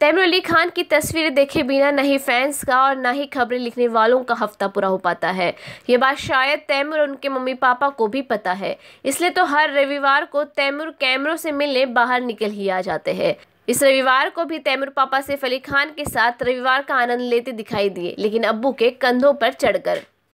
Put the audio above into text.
तैमर अली खान की तस्वीरें देखे बिना न ही फैंस का और ना ही खबरें लिखने वालों का हफ्ता पूरा हो पाता है ये बात शायद तैमर उनके मम्मी पापा को भी पता है इसलिए तो हर रविवार को तैमर कैमरों से मिलने बाहर निकल ही आ जाते हैं इस रविवार को भी तैमर पापा सैफ अली खान के साथ रविवार का आनंद लेते दिखाई दिए लेकिन अब्बू के कंधों पर चढ़कर